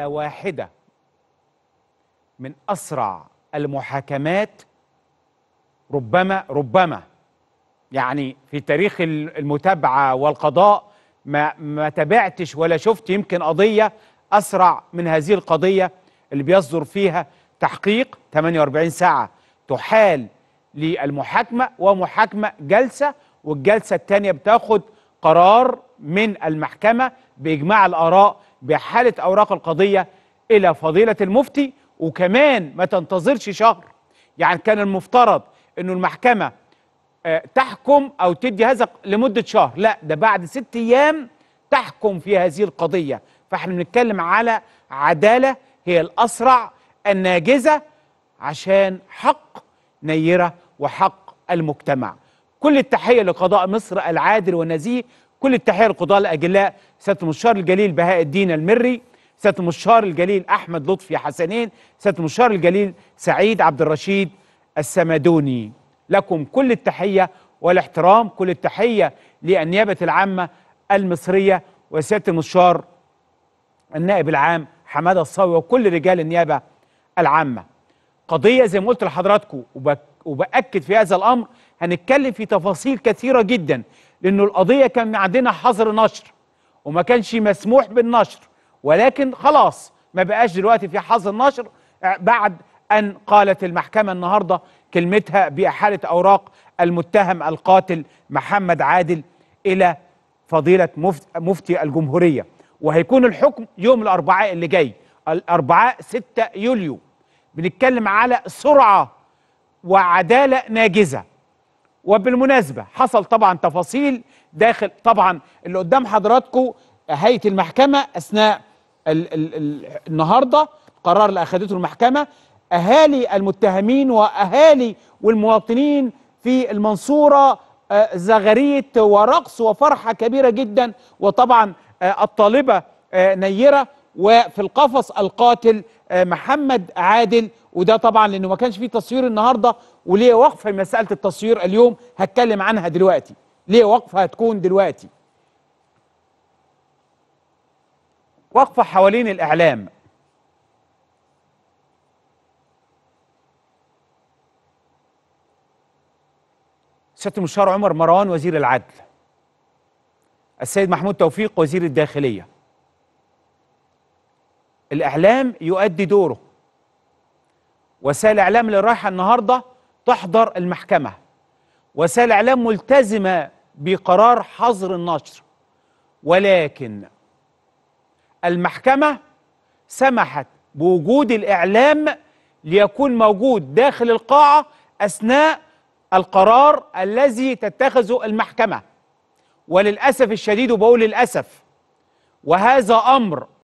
واحدة من أسرع المحاكمات ربما ربما يعني في تاريخ المتابعة والقضاء ما ما تابعتش ولا شفت يمكن قضية أسرع من هذه القضية اللي بيصدر فيها تحقيق 48 ساعة تحال للمحاكمة ومحاكمة جلسة والجلسة الثانية بتاخد قرار من المحكمة بإجماع الآراء بحالة أوراق القضية إلى فضيلة المفتي وكمان ما تنتظرش شهر يعني كان المفترض أنه المحكمة آه، تحكم أو تدي هذا لمدة شهر لا ده بعد ست أيام تحكم في هذه القضية فاحنا بنتكلم على عدالة هي الأسرع الناجزة عشان حق نيرة وحق المجتمع كل التحية لقضاء مصر العادل والنزيه كل التحيه للقضاه الاجلاء سياده المستشار الجليل بهاء الدين المري سياده المستشار الجليل احمد لطفي حسنين سياده المستشار الجليل سعيد عبد الرشيد السمدوني لكم كل التحيه والاحترام كل التحيه للنيابه العامه المصريه وسياده المستشار النائب العام حماده الصاوي وكل رجال النيابه العامه قضيه زي ما قلت لحضراتكم وباكد في هذا الامر هنتكلم في تفاصيل كثيره جدا لانه القضيه كان عندنا حظر نشر وما كانش مسموح بالنشر ولكن خلاص ما بقاش دلوقتي في حظر نشر بعد ان قالت المحكمه النهارده كلمتها باحاله اوراق المتهم القاتل محمد عادل الى فضيله مفتي الجمهوريه وهيكون الحكم يوم الاربعاء اللي جاي الاربعاء 6 يوليو بنتكلم على سرعه وعداله ناجزه وبالمناسبة حصل طبعا تفاصيل داخل طبعا اللي قدام حضراتكم هيئة المحكمة أثناء الـ الـ الـ النهاردة القرار اللي أخذته المحكمة أهالي المتهمين وأهالي والمواطنين في المنصورة آه، زغريت ورقص وفرحة كبيرة جدا وطبعا آه، الطالبة آه، نيرة وفي القفص القاتل محمد عادل وده طبعا لانه ما كانش في تصوير النهارده وليه وقفه مساله التصوير اليوم هتكلم عنها دلوقتي ليه وقفه هتكون دلوقتي وقفه حوالين الاعلام سياده المستشار عمر مروان وزير العدل السيد محمود توفيق وزير الداخليه الاعلام يؤدي دوره وسائل الإعلام اللي رايحة النهاردة تحضر المحكمة وسائل الإعلام ملتزمة بقرار حظر النشر ولكن المحكمة سمحت بوجود الإعلام ليكون موجود داخل القاعة أثناء القرار الذي تتخذه المحكمة وللأسف الشديد وبقول للأسف وهذا أمر